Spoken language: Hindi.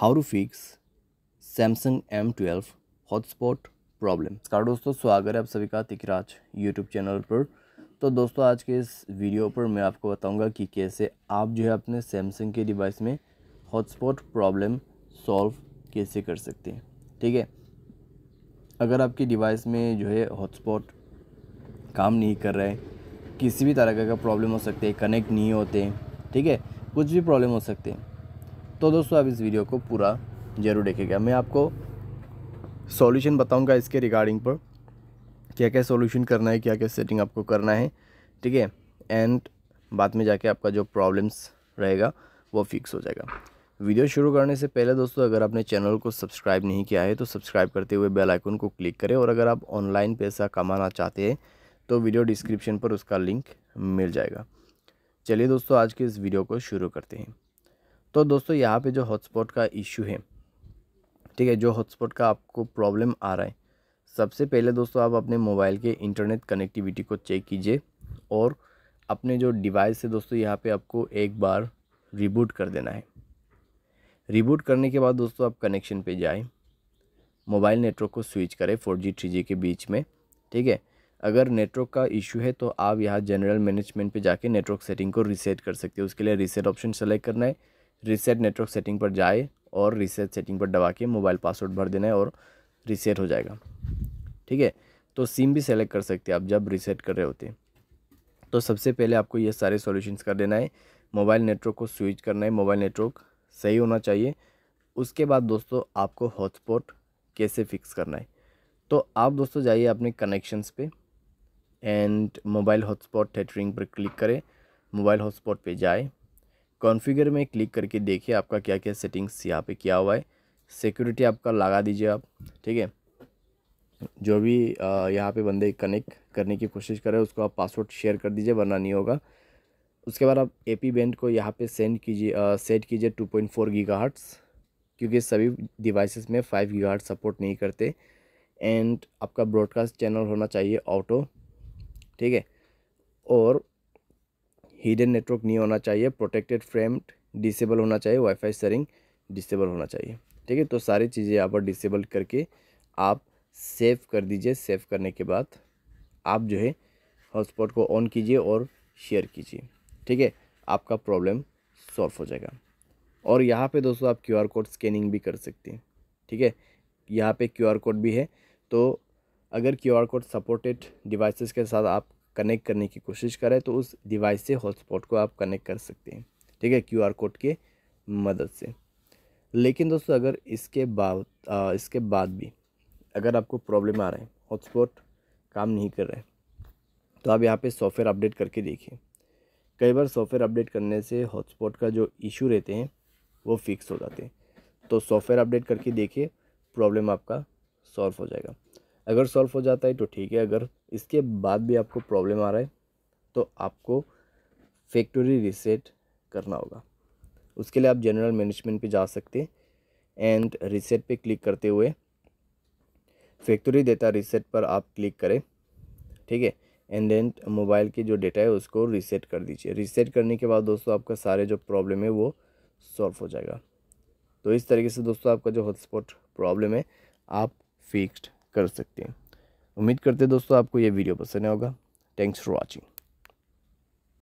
how to fix Samsung M twelve hotspot problem नमस्कार दोस्तों स्वागत है आप सभी का तिकराज यूट्यूब चैनल पर तो दोस्तों आज के इस वीडियो पर मैं आपको बताऊंगा कि कैसे आप जो है अपने सैमसंग के डिवाइस में हॉटस्पॉट प्रॉब्लम सॉल्व कैसे कर सकते हैं ठीक है अगर आपके डिवाइस में जो है हॉटस्पॉट काम नहीं कर रहा है किसी भी तरह का प्रॉब्लम हो सकते हैं कनेक्ट नहीं होते ठीक है कुछ भी प्रॉब्लम हो सकते हैं तो दोस्तों आप इस वीडियो को पूरा ज़रूर देखेगा मैं आपको सॉल्यूशन बताऊंगा इसके रिगार्डिंग पर क्या क्या सॉल्यूशन करना है क्या क्या सेटिंग आपको करना है ठीक है एंड बाद में जाके आपका जो प्रॉब्लम्स रहेगा वो फिक्स हो जाएगा वीडियो शुरू करने से पहले दोस्तों अगर आपने चैनल को सब्सक्राइब नहीं किया है तो सब्सक्राइब करते हुए बेल आइकन को क्लिक करें और अगर आप ऑनलाइन पैसा कमाना चाहते हैं तो वीडियो डिस्क्रिप्शन पर उसका लिंक मिल जाएगा चलिए दोस्तों आज के इस वीडियो को शुरू करते हैं तो दोस्तों यहाँ पे जो हॉटस्पॉट का इशू है ठीक है जो हॉटस्पॉट का आपको प्रॉब्लम आ रहा है सबसे पहले दोस्तों आप अपने मोबाइल के इंटरनेट कनेक्टिविटी को चेक कीजिए और अपने जो डिवाइस है दोस्तों यहाँ पे आपको एक बार रिबूट कर देना है रिबूट करने के बाद दोस्तों आप कनेक्शन पे जाएं मोबाइल नेटवर्क को स्विच करें फोर जी थ्री जी के बीच में ठीक है अगर नेटवर्क का इशू है तो आप यहाँ जनरल मैनेजमेंट पे जाके नेटवर्क सेटिंग को रीसेट कर सकते हो उसके लिए रीसेट ऑप्शन सेलेक्ट करना है रीसेट नेटवर्क सेटिंग पर जाए और रीसेट सेटिंग पर दबा के मोबाइल पासवर्ड भर देना है और रीसेट हो जाएगा ठीक है तो सिम भी सेलेक्ट कर सकते हैं आप जब रीसेट कर रहे होते तो सबसे पहले आपको ये सारे सॉल्यूशंस कर देना है मोबाइल नेटवर्क को स्विच करना है मोबाइल नेटवर्क सही होना चाहिए उसके बाद दोस्तों आपको हॉटस्पॉट कैसे फिक्स करना है तो आप दोस्तों जाइए अपने कनेक्शंस पे एंड मोबाइल हॉटस्पॉट टेटरिंग पर क्लिक करें मोबाइल हॉटस्पॉट पे जाए कॉन्फ़िगर में क्लिक करके देखिए आपका क्या क्या सेटिंग्स यहाँ पे किया हुआ है सिक्योरिटी आपका लगा दीजिए आप ठीक है जो भी यहाँ पे बंदे कनेक्ट करने की कोशिश कर रहे हैं उसको आप पासवर्ड शेयर कर दीजिए वरना नहीं होगा उसके बाद आप ए पी बैंड को यहाँ पे सेंड कीजिए सेट कीजिए two point four gigahertz क्योंकि सभी डिवाइसेस में फाइव गीगा हर्ट सपोर्ट नहीं करते एंड आपका ब्रॉडकास्ट चैनल होना चाहिए ऑटो ठीक है और हिडन नेटवर्क नहीं होना चाहिए प्रोटेक्टेड फ्रेम डिसेबल होना चाहिए वाईफाई सरिंग डिसेबल होना चाहिए ठीक है तो सारी चीज़ें यहाँ पर डिसेबल करके आप सेव कर दीजिए सेव करने के बाद आप जो है हॉटस्पॉट को ऑन कीजिए और शेयर कीजिए ठीक है आपका प्रॉब्लम सॉल्व हो जाएगा और यहाँ पे दोस्तों आप क्यूआर कोड स्कैनिंग भी कर सकते हैं ठीक है यहाँ पे क्यूआर कोड भी है तो अगर क्यूआर कोड सपोर्टेड डिवाइसेस के साथ आप कनेक्ट करने की कोशिश करें तो उस डिवाइस से हॉटस्पॉट को आप कनेक्ट कर सकते हैं ठीक है क्यूआर कोड के मदद से लेकिन दोस्तों अगर इसके बाद इसके बाद भी अगर आपको प्रॉब्लम आ रहा है हॉटस्पॉट काम नहीं कर रहा है तो आप यहाँ पे सॉफ्टवेयर अपडेट करके देखिए कई बार सॉफ्टवेयर अपडेट करने से हॉटस्पॉट का जो इशू रहते हैं वो फिक्स हो जाते हैं तो सॉफ्टवेयर अपडेट करके देखिए प्रॉब्लम आपका सॉल्व हो जाएगा अगर सॉल्व हो जाता है तो ठीक है अगर इसके बाद भी आपको प्रॉब्लम आ रहा है तो आपको फैक्ट्री रीसेट करना होगा उसके लिए आप जनरल मैनेजमेंट पे जा सकते हैं एंड रीसेट पे क्लिक करते हुए फैक्ट्री डेटा रीसेट पर आप क्लिक करें ठीक है एंड देन मोबाइल के जो डेटा है उसको रीसेट कर दीजिए रीसेट करने के बाद दोस्तों आपका सारे जो प्रॉब्लम है वो सॉल्व हो जाएगा तो इस तरीके से दोस्तों आपका जो हॉटस्पॉट प्रॉब्लम है आप फिक्स्ड कर सकते हैं उम्मीद करते हैं दोस्तों आपको ये वीडियो पसंद होगा थैंक्स फॉर वॉचिंग